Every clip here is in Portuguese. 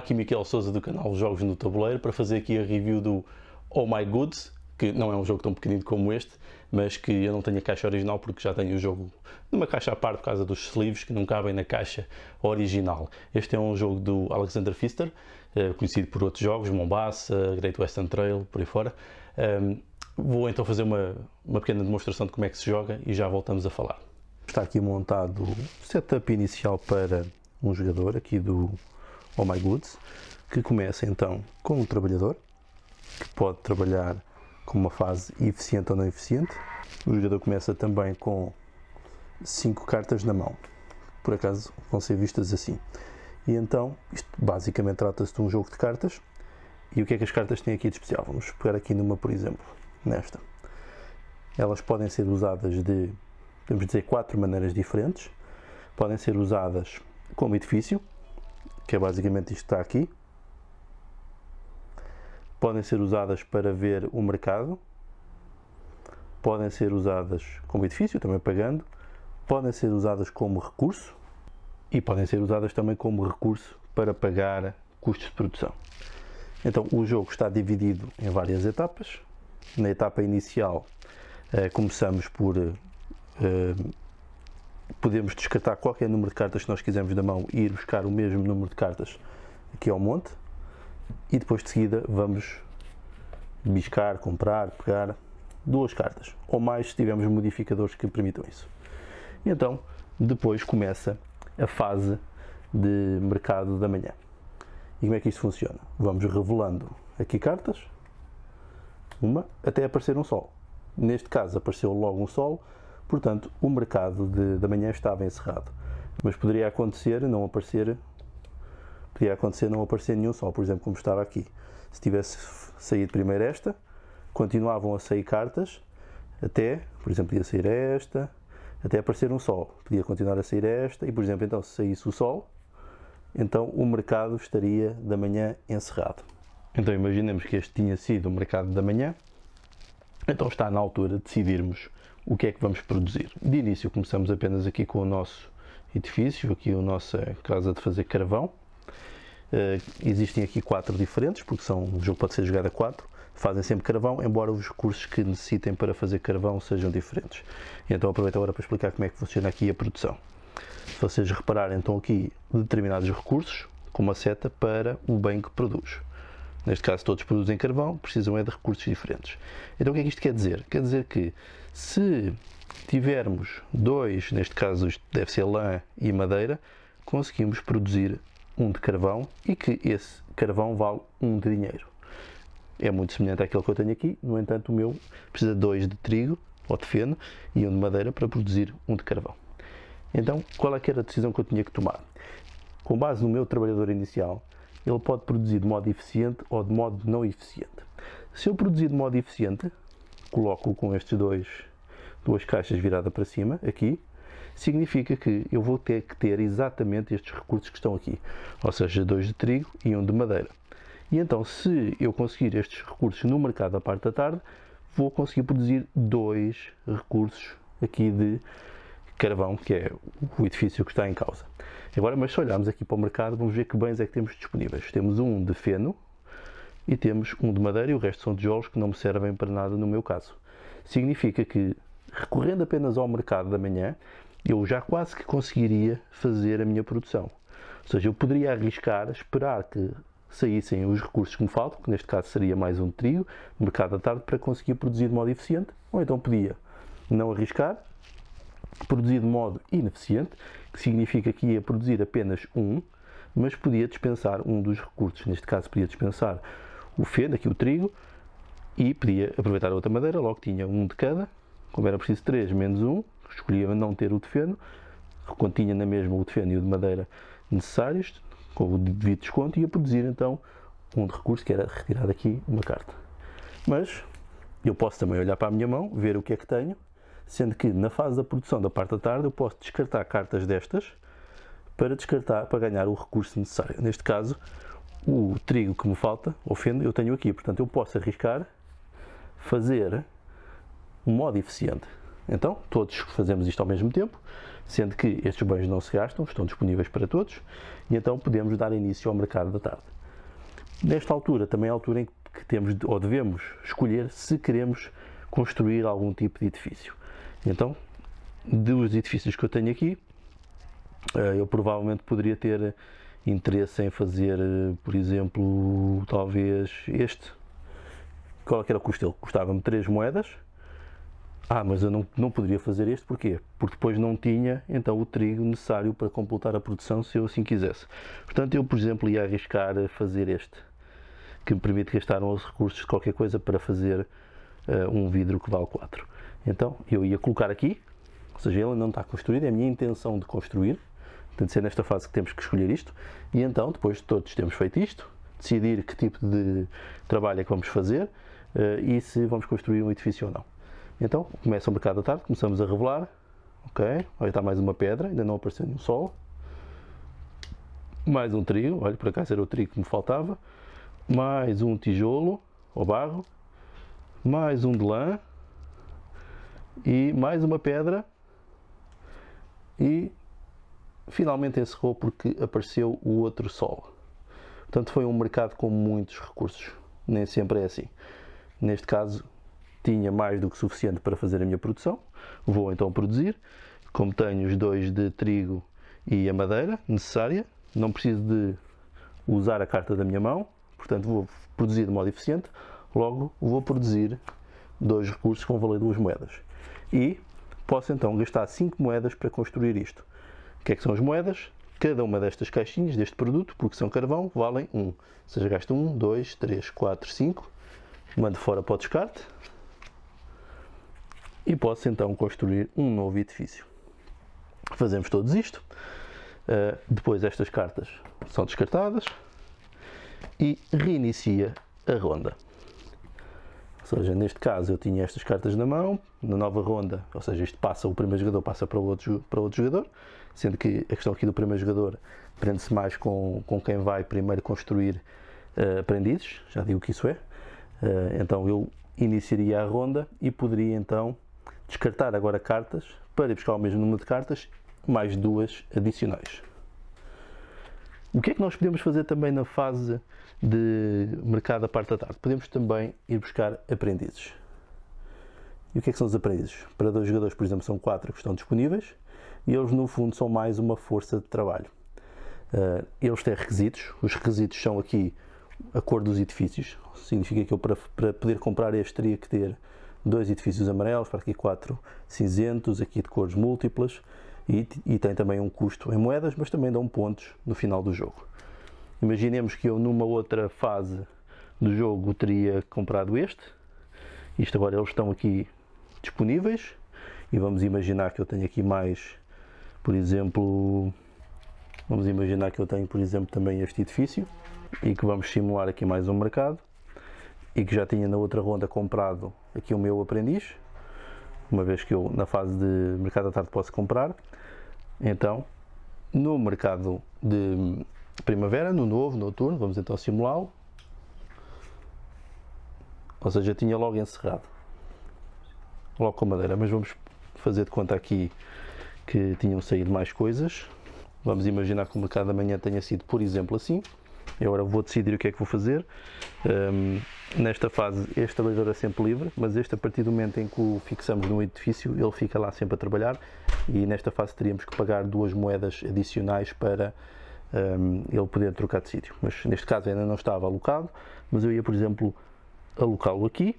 aqui Miquel Souza do canal Jogos no Tabuleiro para fazer aqui a review do Oh My Goods, que não é um jogo tão pequenino como este, mas que eu não tenho a caixa original porque já tenho o jogo numa caixa à parte por causa dos sleeves que não cabem na caixa original. Este é um jogo do Alexander Pfister, eh, conhecido por outros jogos, Mombasa, Great Western Trail, por aí fora. Ehm, vou então fazer uma, uma pequena demonstração de como é que se joga e já voltamos a falar. Está aqui montado o setup inicial para um jogador aqui do ou My Goods, que começa então com o trabalhador, que pode trabalhar com uma fase eficiente ou não eficiente. O jogador começa também com cinco cartas na mão, por acaso vão ser vistas assim. E então, isto basicamente trata-se de um jogo de cartas. E o que é que as cartas têm aqui de especial? Vamos pegar aqui numa, por exemplo, nesta. Elas podem ser usadas de, vamos dizer, quatro maneiras diferentes. Podem ser usadas como edifício, que é basicamente isto que está aqui. Podem ser usadas para ver o mercado, podem ser usadas como edifício, também pagando, podem ser usadas como recurso e podem ser usadas também como recurso para pagar custos de produção. Então o jogo está dividido em várias etapas. Na etapa inicial eh, começamos por eh, podemos descartar qualquer número de cartas que nós quisermos da mão e ir buscar o mesmo número de cartas aqui ao monte e depois de seguida vamos biscar, comprar, pegar duas cartas ou mais se tivermos modificadores que permitam isso. E então depois começa a fase de mercado da manhã. E como é que isto funciona? Vamos revelando aqui cartas, uma, até aparecer um sol. Neste caso apareceu logo um sol, Portanto, o mercado de, da manhã estava encerrado, mas poderia acontecer não aparecer, poderia acontecer não aparecer nenhum sol, por exemplo, como estava aqui. Se tivesse saído primeiro esta, continuavam a sair cartas até, por exemplo, podia sair esta, até aparecer um sol. Podia continuar a sair esta e, por exemplo, então se saísse o sol, então o mercado estaria da manhã encerrado. Então imaginemos que este tinha sido o mercado da manhã. Então está na altura de decidirmos o que é que vamos produzir. De início começamos apenas aqui com o nosso edifício, aqui a nossa casa de fazer carvão. Uh, existem aqui quatro diferentes, porque são, o jogo pode ser jogado a quatro. Fazem sempre carvão, embora os recursos que necessitem para fazer carvão sejam diferentes. Então aproveito agora para explicar como é que funciona aqui a produção. Se vocês repararem, então aqui determinados recursos, com uma seta para o bem que produz neste caso todos produzem carvão, precisam é de recursos diferentes. Então o que é que isto quer dizer? Quer dizer que se tivermos dois, neste caso deve ser lã e madeira, conseguimos produzir um de carvão e que esse carvão vale um de dinheiro. É muito semelhante àquele que eu tenho aqui, no entanto o meu precisa de dois de trigo ou de feno e um de madeira para produzir um de carvão. Então, qual é que era a decisão que eu tinha que tomar? Com base no meu trabalhador inicial, ele pode produzir de modo eficiente ou de modo não eficiente. Se eu produzir de modo eficiente, coloco com estes dois duas caixas virada para cima, aqui, significa que eu vou ter que ter exatamente estes recursos que estão aqui, ou seja, dois de trigo e um de madeira. E então, se eu conseguir estes recursos no mercado à parte da tarde, vou conseguir produzir dois recursos aqui de carvão, que é o edifício que está em causa. Agora, mas se olharmos aqui para o mercado, vamos ver que bens é que temos disponíveis. Temos um de feno e temos um de madeira e o resto são tijolos que não me servem para nada no meu caso. Significa que, recorrendo apenas ao mercado da manhã, eu já quase que conseguiria fazer a minha produção. Ou seja, eu poderia arriscar, esperar que saíssem os recursos que me faltam, que neste caso seria mais um de trigo, mercado à tarde, para conseguir produzir de modo eficiente, ou então podia não arriscar, produzir de modo ineficiente que significa que ia produzir apenas um, mas podia dispensar um dos recursos. Neste caso, podia dispensar o feno, aqui o trigo, e podia aproveitar a outra madeira, logo tinha um de cada, como era preciso três menos um, escolhia não ter o de feno, quando tinha na mesma o de feno e o de madeira necessários, com o devido desconto, ia produzir então um de recurso que era retirar daqui uma carta. Mas eu posso também olhar para a minha mão, ver o que é que tenho sendo que na fase da produção da parte da tarde eu posso descartar cartas destas para descartar, para ganhar o recurso necessário. Neste caso, o trigo que me falta, ofende, eu tenho aqui, portanto eu posso arriscar fazer um modo eficiente. Então, todos fazemos isto ao mesmo tempo, sendo que estes bens não se gastam, estão disponíveis para todos, e então podemos dar início ao mercado da tarde. Nesta altura, também é a altura em que temos ou devemos escolher se queremos construir algum tipo de edifício. Então, dos edifícios que eu tenho aqui, eh, eu provavelmente poderia ter interesse em fazer, eh, por exemplo, talvez este. Qual é era o custo dele? Custava-me 3 moedas. Ah, mas eu não, não poderia fazer este, porquê? Porque depois não tinha então o trigo necessário para completar a produção se eu assim quisesse. Portanto, eu, por exemplo, ia arriscar fazer este, que me permite gastar os recursos de qualquer coisa para fazer uh, um vidro que vale 4. Então eu ia colocar aqui, ou seja, ele não está construído, é a minha intenção de construir, tem de ser nesta fase que temos que escolher isto, e então depois de todos temos feito isto, decidir que tipo de trabalho é que vamos fazer eh, e se vamos construir um edifício ou não. Então começa o mercado da tarde, começamos a revelar, ok, olha está mais uma pedra, ainda não apareceu nenhum sol, mais um trio, olha por acaso era o trio que me faltava, mais um tijolo ou barro, mais um de lã, e mais uma pedra e finalmente encerrou porque apareceu o outro sol. Portanto, foi um mercado com muitos recursos. Nem sempre é assim. Neste caso, tinha mais do que suficiente para fazer a minha produção. Vou então produzir. Como tenho os dois de trigo e a madeira necessária, não preciso de usar a carta da minha mão, portanto, vou produzir de modo eficiente. Logo, vou produzir dois recursos com valer duas moedas e posso então gastar 5 moedas para construir isto. O que é que são as moedas? Cada uma destas caixinhas deste produto, porque são carvão, valem 1. Ou seja, gasto 1, 2, 3, 4, 5, mando fora para o descarte e posso então construir um novo edifício. Fazemos todos isto. Uh, depois estas cartas são descartadas e reinicia a ronda. Ou seja, neste caso eu tinha estas cartas na mão, na nova ronda, ou seja, isto passa, o primeiro jogador passa para o outro, para o outro jogador, sendo que a questão aqui do primeiro jogador prende-se mais com, com quem vai primeiro construir uh, aprendizes, já digo que isso é. Uh, então eu iniciaria a ronda e poderia então descartar agora cartas para buscar o mesmo número de cartas, mais duas adicionais. O que é que nós podemos fazer também na fase de mercado à parte da tarde. Podemos também ir buscar aprendizes. E o que é que são os aprendizes? Para dois jogadores, por exemplo, são quatro que estão disponíveis e eles, no fundo, são mais uma força de trabalho. Uh, eles têm requisitos. Os requisitos são aqui a cor dos edifícios. Significa que eu, para, para poder comprar este, teria que ter dois edifícios amarelos, para aqui quatro cinzentos, aqui de cores múltiplas. E, e tem também um custo em moedas, mas também dão pontos no final do jogo. Imaginemos que eu numa outra fase do jogo teria comprado este. Isto agora eles estão aqui disponíveis. E vamos imaginar que eu tenho aqui mais, por exemplo, vamos imaginar que eu tenho, por exemplo, também este edifício e que vamos simular aqui mais um mercado e que já tinha na outra ronda comprado aqui o meu aprendiz, uma vez que eu na fase de mercado à tarde posso comprar. Então, no mercado de primavera, no novo, noturno, vamos então simulá-lo. Ou seja, tinha logo encerrado. Logo com madeira, mas vamos fazer de conta aqui que tinham saído mais coisas. Vamos imaginar que o mercado manhã tenha sido, por exemplo, assim. e agora vou decidir o que é que vou fazer. Um, nesta fase, este trabalhador é sempre livre, mas este, a partir do momento em que o fixamos no edifício, ele fica lá sempre a trabalhar. E nesta fase, teríamos que pagar duas moedas adicionais para um, ele poder trocar de sítio. Mas neste caso ainda não estava alocado, mas eu ia, por exemplo, alocá-lo aqui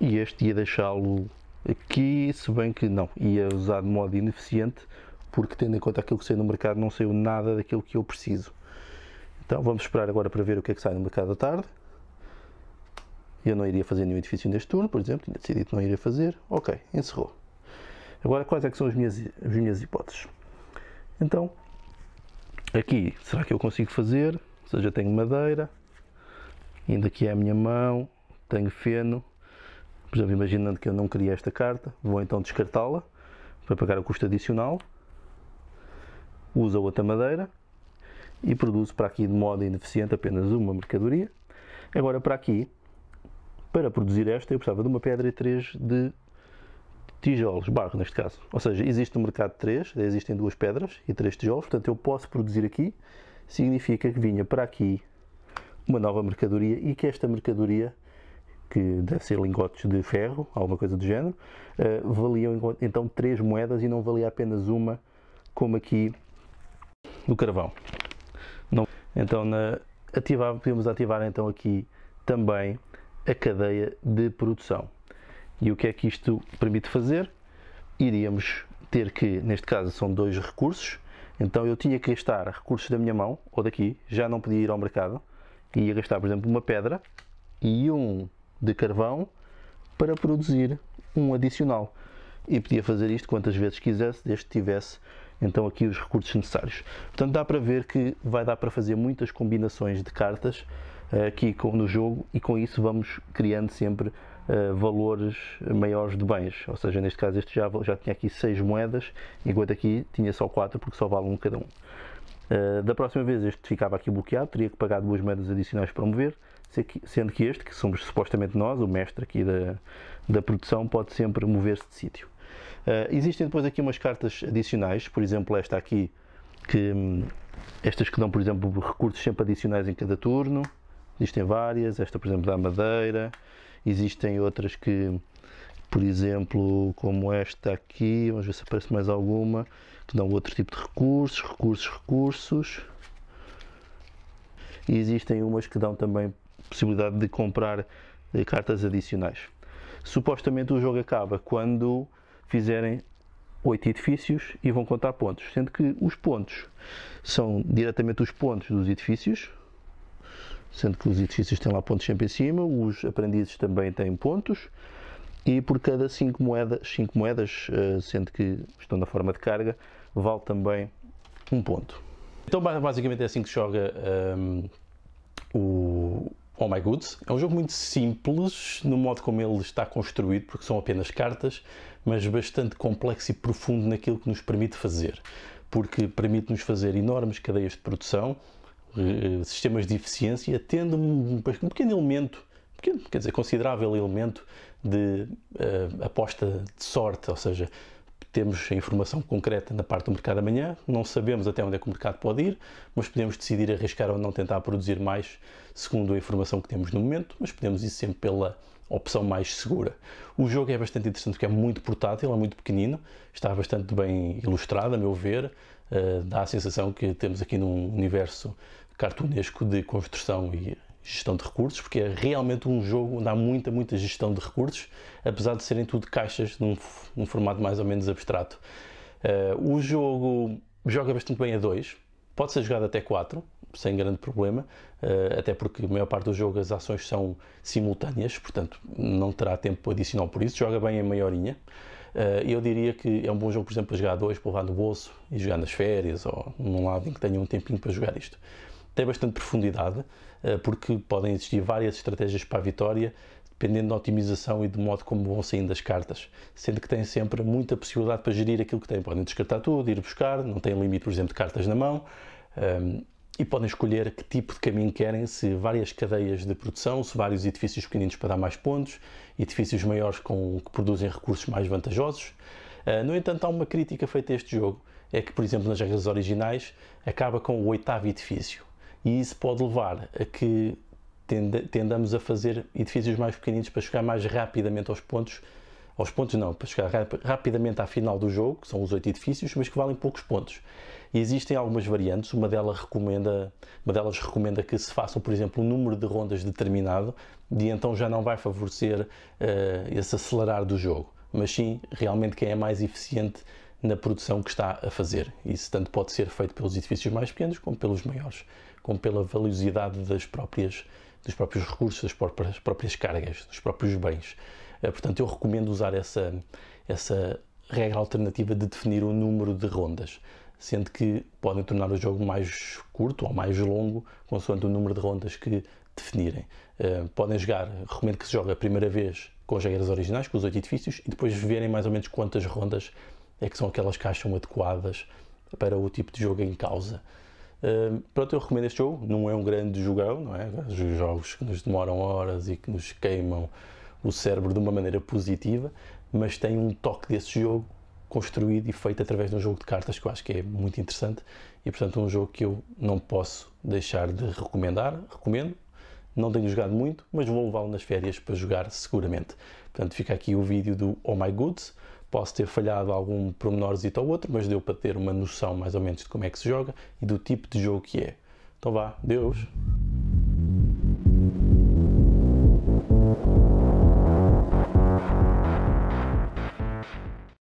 e este ia deixá-lo aqui, se bem que não, ia usar de modo ineficiente, porque tendo em conta aquilo que saiu no mercado, não saiu nada daquilo que eu preciso. Então vamos esperar agora para ver o que é que sai no mercado à tarde. Eu não iria fazer nenhum edifício neste turno, por exemplo, tinha decidido que não iria fazer. Ok, encerrou. Agora, quais é que são as minhas, as minhas hipóteses? Então, Aqui, será que eu consigo fazer? Ou seja, tenho madeira, ainda aqui é a minha mão, tenho feno. Por exemplo, imaginando que eu não queria esta carta, vou então descartá-la para pagar o custo adicional. Uso outra madeira e produzo para aqui de modo ineficiente apenas uma mercadoria. Agora, para aqui, para produzir esta, eu precisava de uma pedra e três de tijolos, barro neste caso. Ou seja, existe no mercado 3, existem duas pedras e três tijolos, portanto eu posso produzir aqui, significa que vinha para aqui uma nova mercadoria e que esta mercadoria, que deve ser lingotes de ferro, alguma coisa do género, uh, valiam então três moedas e não valia apenas uma, como aqui do carvão. Não. Então na, ativava, podemos ativar então aqui também a cadeia de produção. E o que é que isto permite fazer? Iríamos ter que, neste caso, são dois recursos. Então eu tinha que gastar recursos da minha mão, ou daqui, já não podia ir ao mercado, e ia gastar, por exemplo, uma pedra e um de carvão para produzir um adicional. E podia fazer isto quantas vezes quisesse, desde que tivesse então aqui os recursos necessários. Portanto, dá para ver que vai dar para fazer muitas combinações de cartas eh, aqui no jogo e com isso vamos criando sempre eh, valores maiores de bens. Ou seja, neste caso este já, já tinha aqui 6 moedas, enquanto aqui tinha só 4 porque só vale um cada um. Uh, da próxima vez este ficava aqui bloqueado, teria que pagar duas moedas adicionais para mover, sendo que este, que somos supostamente nós, o mestre aqui da, da produção, pode sempre mover-se de sítio. Uh, existem depois aqui umas cartas adicionais, por exemplo esta aqui, que, estas que dão, por exemplo, recursos sempre adicionais em cada turno, existem várias, esta por exemplo dá madeira, Existem outras que, por exemplo, como esta aqui, vamos ver se aparece mais alguma, que dão outro tipo de recursos, recursos, recursos. E existem umas que dão também possibilidade de comprar eh, cartas adicionais. Supostamente o jogo acaba quando fizerem oito edifícios e vão contar pontos, sendo que os pontos são diretamente os pontos dos edifícios, sendo que os edifícios têm lá pontos sempre em cima, os aprendizes também têm pontos, e por cada 5 moedas, cinco moedas eh, sendo que estão na forma de carga, vale também um ponto. Então basicamente é assim que se joga um, ehm, o Oh My Goods. É um jogo muito simples no modo como ele está construído, porque são apenas cartas, mas bastante complexo e profundo naquilo que nos permite fazer. Porque permite-nos fazer enormes cadeias de produção, eh, sistemas de eficiência, tendo um, um pequeno elemento, pequeno, quer dizer, considerável elemento de uh, aposta de sorte, ou seja, temos a informação concreta na parte do mercado amanhã, não sabemos até onde é que o mercado pode ir, mas podemos decidir arriscar ou não tentar produzir mais segundo a informação que temos no momento, mas podemos ir sempre pela opção mais segura. O jogo é bastante interessante porque é muito portátil, é muito pequenino, está bastante bem ilustrado, a meu ver, uh, dá a sensação que temos aqui num universo cartunesco de construção e gestão de recursos, porque é realmente um jogo onde há muita, muita gestão de recursos, apesar de serem tudo caixas num, num formato mais ou menos abstrato. Uh, o jogo joga bastante bem a dois, pode ser jogado até quatro, sem grande problema, uh, até porque a maior parte do jogo as ações são simultâneas, portanto não terá tempo adicional por isso, joga bem em maiorinha. Uh, eh, eu diria que é um bom jogo, por exemplo, para jogar a dois, para levar no bolso e jogar nas férias ou num lado em que tenha um tempinho para jogar isto tem bastante profundidade, eh, porque podem existir várias estratégias para a vitória, dependendo da otimização e do modo como vão saindo as cartas, sendo que têm sempre muita possibilidade para gerir aquilo que têm. Podem descartar tudo, ir buscar, não têm limite, por exemplo, de cartas na mão, ehm, e podem escolher que tipo de caminho querem, se várias cadeias de produção, se vários edifícios pequeninos para dar mais pontos, edifícios maiores com, que produzem recursos mais vantajosos. Eh, no entanto, há uma crítica feita a este jogo, é que, por exemplo, nas regras originais, acaba com o oitavo edifício. E isso pode levar a que tendamos a fazer edifícios mais pequeninos para chegar mais rapidamente aos pontos, aos pontos não, para chegar rap rapidamente à final do jogo, que são os oito edifícios, mas que valem poucos pontos. E existem algumas variantes, uma delas recomenda, uma delas recomenda que se façam, por exemplo, um número de rondas determinado, e então já não vai favorecer uh, esse acelerar do jogo, mas sim realmente quem é mais eficiente na produção que está a fazer. Isso tanto pode ser feito pelos edifícios mais pequenos como pelos maiores como pela valiosidade das próprias, dos próprios recursos, das próprias, próprias cargas, dos próprios bens. Eh, portanto, eu recomendo usar essa, essa regra alternativa de definir o número de rondas, sendo que podem tornar o jogo mais curto ou mais longo, consoante o número de rondas que definirem. Eh, podem jogar, recomendo que se jogue a primeira vez com as regras originais, com os oito edifícios, e depois verem mais ou menos quantas rondas é que são aquelas que acham adequadas para o tipo de jogo em causa pronto, eu recomendo este jogo, não é um grande jogão, não é? Os jogos que nos demoram horas e que nos queimam o cérebro de uma maneira positiva, mas tem um toque desse jogo construído e feito através de um jogo de cartas que eu acho que é muito interessante e portanto um jogo que eu não posso deixar de recomendar, recomendo. Não tenho jogado muito, mas vou levá-lo nas férias para jogar seguramente. Portanto, fica aqui o vídeo do Oh My Goods, Posso ter falhado algum pormenorzito ou outro, mas deu para ter uma noção mais ou menos de como é que se joga e do tipo de jogo que é. Então vá, Deus!